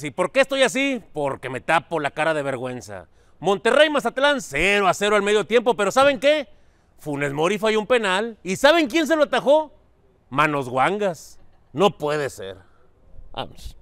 ¿Y por qué estoy así? Porque me tapo la cara de vergüenza. Monterrey Mazatlán 0 a 0 al medio tiempo, pero ¿saben qué? Funes Mori y un penal. ¿Y saben quién se lo atajó? Manos guangas. No puede ser. Vamos.